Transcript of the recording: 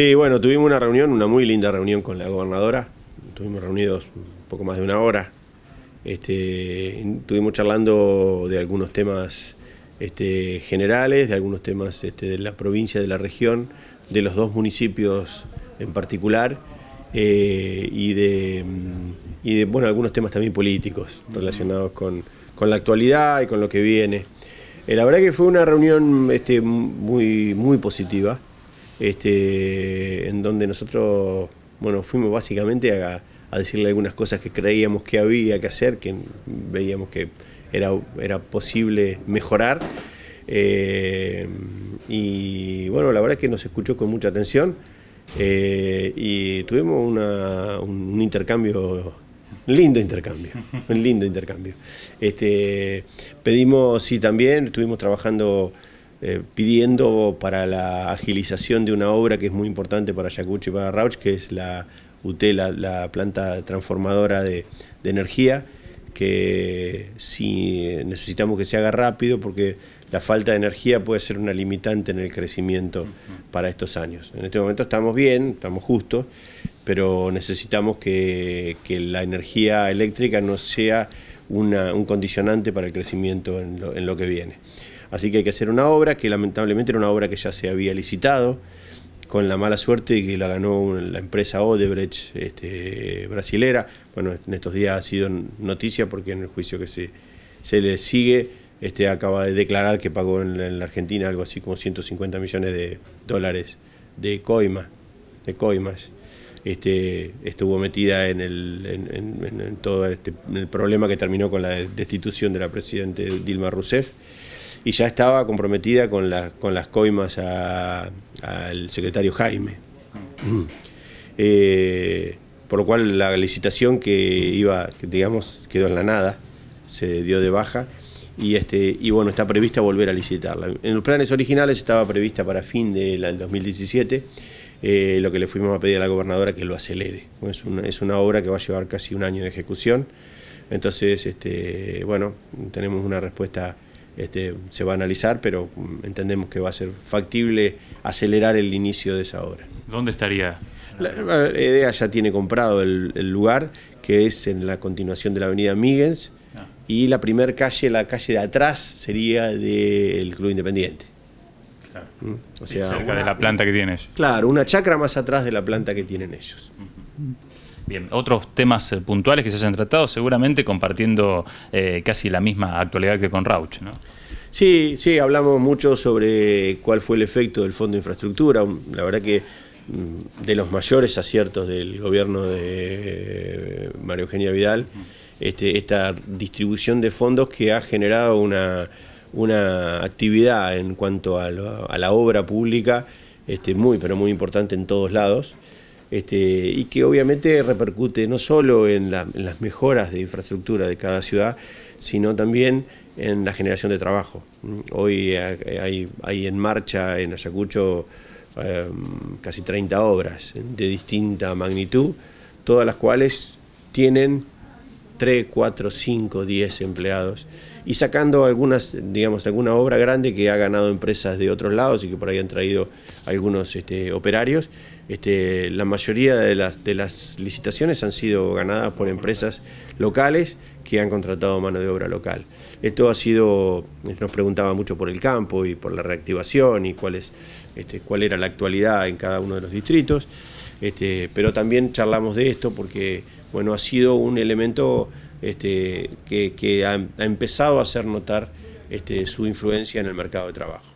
Sí, bueno, tuvimos una reunión, una muy linda reunión con la gobernadora. Estuvimos reunidos un poco más de una hora. Este, estuvimos charlando de algunos temas este, generales, de algunos temas este, de la provincia, de la región, de los dos municipios en particular. Eh, y, de, y de bueno, algunos temas también políticos relacionados con, la actualidad y con lo que viene. Eh, la verdad que fue una reunión muy, muy positiva. Este, en donde nosotros bueno, fuimos básicamente a, decirle algunas cosas que creíamos que había que hacer, que veíamos que era, era posible mejorar. Eh, y bueno, la verdad es que nos escuchó con mucha atención eh, y tuvimos un, intercambio, un lindo intercambio, un lindo intercambio. Este, pedimos, y también estuvimos trabajando eh, pidiendo para la agilización de una obra que es muy importante para Yacucho y para Rauch, que es la UT, la, planta transformadora de, energía, que necesitamos que se haga rápido porque la falta de energía puede ser una limitante en el crecimiento para estos años. En este momento estamos bien, estamos justos, pero necesitamos que, la energía eléctrica no sea un condicionante para el crecimiento en lo que viene. Así que hay que hacer una obra que lamentablemente era una obra que ya se había licitado, con la mala suerte que la ganó la empresa Odebrecht este, brasilera. Bueno, en estos días ha sido noticia porque en el juicio que se, le sigue este, acaba de declarar que pagó en la, Argentina algo así como 150 millones de dólares de coimas. De coimas. Este, estuvo metida en, todo el problema que terminó con la destitución de la presidenta Dilma Rousseff y ya estaba comprometida con, las con las coimas al secretario Jaime. Eh, por lo cual la licitación que iba, digamos, quedó en la nada, se dio de baja y, este, y bueno, está prevista volver a licitarla. En los planes originales estaba prevista para fin del 2017, eh, lo que le fuimos a pedir a la gobernadora que lo acelere. Es una, es una obra que va a llevar casi un año de ejecución, entonces, este, bueno, tenemos una respuesta este, se va a analizar, pero mm, entendemos que va a ser factible acelerar el inicio de esa obra. ¿Dónde estaría? La, EDEA ya tiene comprado el, lugar, que es en la continuación de la avenida Míguez, ah. y la primera calle, la calle de atrás, sería del Club Independiente. Claro. ¿Mm? O sea, cerca de la planta que tienen Claro, una chacra más atrás de la planta que tienen ellos. Bien, otros temas eh, puntuales que se hayan tratado, seguramente compartiendo eh, casi la misma actualidad que con Rauch, ¿no? Sí, sí, hablamos mucho sobre cuál fue el efecto del Fondo de Infraestructura. La verdad que mm, de los mayores aciertos del gobierno de eh, María Eugenia Vidal, este, esta distribución de fondos que ha generado una, actividad en cuanto a, la obra pública este, muy, pero muy importante en todos lados. Este, y que obviamente repercute no solo en, las mejoras de infraestructura de cada ciudad, sino también en la generación de trabajo. Mm, hoy eh, hay, en marcha en Ayacucho em, casi 30 obras de distinta magnitud, todas las cuales tienen 3, 4, 5, 10 empleados. Y sacando algunas, digamos, alguna obra grande que ha ganado empresas de otros lados y que por ahí han traído algunos este, operarios, este, la mayoría de las, licitaciones han sido ganadas por empresas locales que han contratado mano de obra local. Esto ha sido, nos preguntaba mucho por el campo y por la reactivación y cuál, es, este, cuál era la actualidad en cada uno de los distritos, este, pero también charlamos de esto porque bueno, ha sido un elemento que, ha, empezado a hacer notar su influencia en el mercado de trabajo.